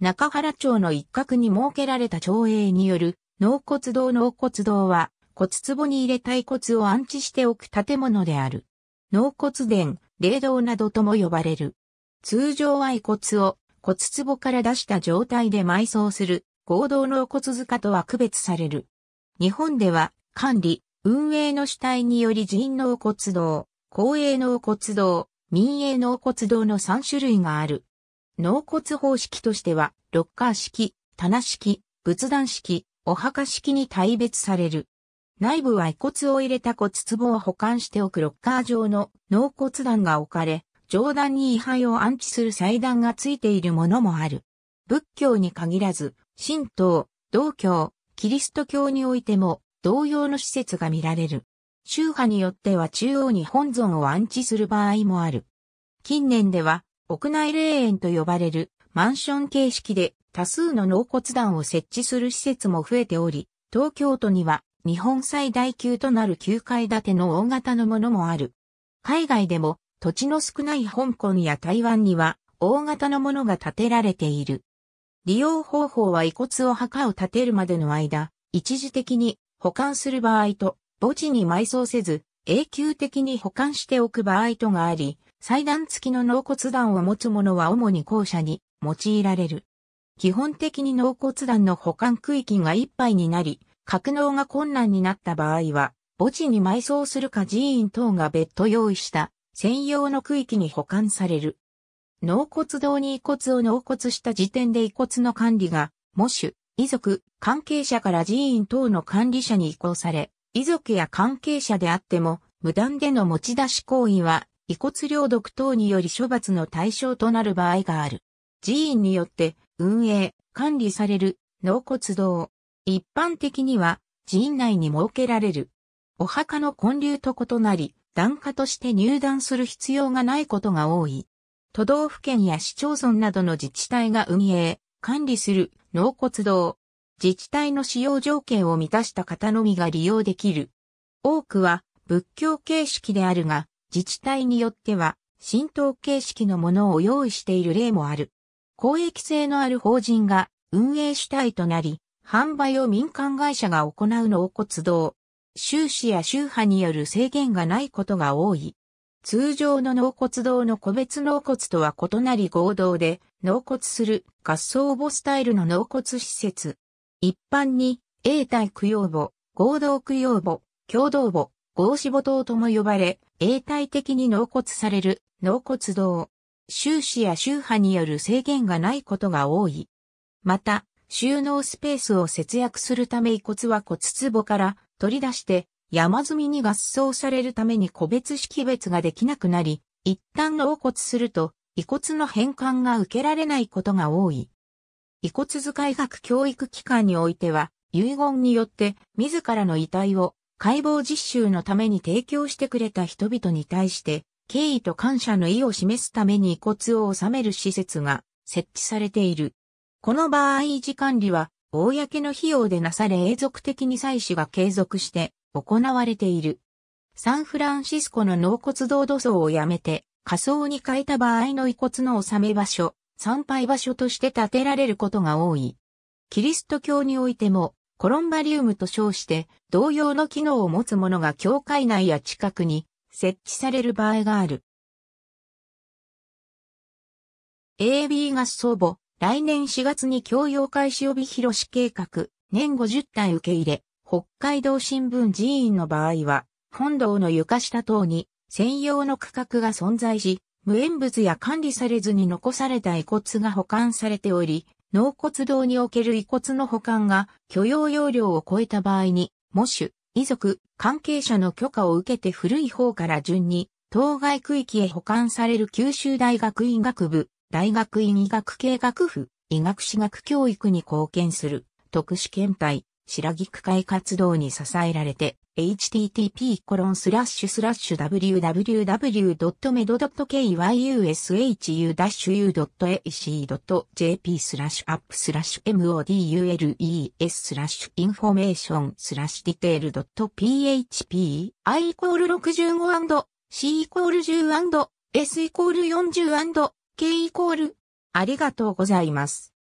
中原町の一角に設けられた町営による、納骨堂納骨堂は、骨壺に入れた遺骨を安置しておく建物である。納骨殿、霊堂などとも呼ばれる。通常は遺骨を骨壺から出した状態で埋葬する合同納骨塚とは区別される。日本では管理、運営の主体により人納骨堂、公営納骨堂、民営納骨堂の3種類がある。納骨方式としては、ロッカー式、棚式、仏壇式、お墓式に大別される。内部は遺骨を入れた骨壺を保管しておくロッカー状の納骨壇が置かれ、上段に位牌を安置する祭壇がついているものもある。仏教に限らず、神道、道教、キリスト教においても同様の施設が見られる。宗派によっては中央に本尊を安置する場合もある。近年では屋内霊園と呼ばれるマンション形式で多数の納骨壇を設置する施設も増えており、東京都には日本最大級となる9階建ての大型のものもある。海外でも土地の少ない香港や台湾には大型のものが建てられている。利用方法は遺骨を墓を建てるまでの間、一時的に保管する場合と、墓地に埋葬せず、永久的に保管しておく場合とがあり、祭壇付きの納骨壇を持つ者は主に校舎に用いられる。基本的に納骨壇の保管区域がいっぱいになり、格納が困難になった場合は、墓地に埋葬するか寺院等が別途用意した専用の区域に保管される。納骨堂に遺骨を納骨した時点で遺骨の管理が、喪主、遺族、関係者から寺院等の管理者に移行され、遺族や関係者であっても、無断での持ち出し行為は遺骨領独等により処罰の対象となる場合がある。寺院によって運営、管理される納骨堂。一般的には寺院内に設けられる。お墓の建立と異なり、檀家として入団する必要がないことが多い。都道府県や市町村などの自治体が運営、管理する納骨堂。自治体の使用条件を満たした方のみが利用できる。多くは仏教形式であるが、自治体によっては、浸透形式のものを用意している例もある。公益性のある法人が運営主体となり、販売を民間会社が行うのを堂動。収支や宗派による制限がないことが多い。通常の納骨堂の個別納骨とは異なり合同で納骨する合葬墓スタイルの納骨施設。一般に、永代供養墓、合同供養墓、共同墓、大死母島とも呼ばれ、永代的に納骨される納骨堂。収支や宗派による制限がないことが多い。また、収納スペースを節約するため遺骨は骨壺から取り出して山積みに合葬されるために個別識別ができなくなり、一旦納骨すると遺骨の返還が受けられないことが多い。遺骨使い学教育機関においては、遺言によって自らの遺体を解剖実習のために提供してくれた人々に対して、敬意と感謝の意を示すために遺骨を収める施設が設置されている。この場合維持管理は、公の費用でなされ永続的に採取が継続して行われている。サンフランシスコの納骨堂土葬をやめて、仮葬に変えた場合の遺骨の納め場所、参拝場所として建てられることが多い。キリスト教においても、コロンバリウムと称して同様の機能を持つものが教会内や近くに設置される場合がある。AB 合祖母、来年4月に教養開始帯広市計画、年50体受け入れ、北海道新聞寺院の場合は、本堂の床下等に専用の区画が存在し、無縁物や管理されずに残された遺骨が保管されており、納骨堂における遺骨の保管が許容容量を超えた場合に、母主、遺族、関係者の許可を受けて古い方から順に、当該区域へ保管される九州大学医学部、大学院医学系学府、医学史学教育に貢献する、特殊検体、白木区会活動に支えられて、http://www.med.kyushu-ac.jp u スラッシュアップスラッシュ modules スラッシュインフォメーションスラッシュディテール .php i イコール 65&c イコール 10& s イコール 40& k イコールありがとうございます。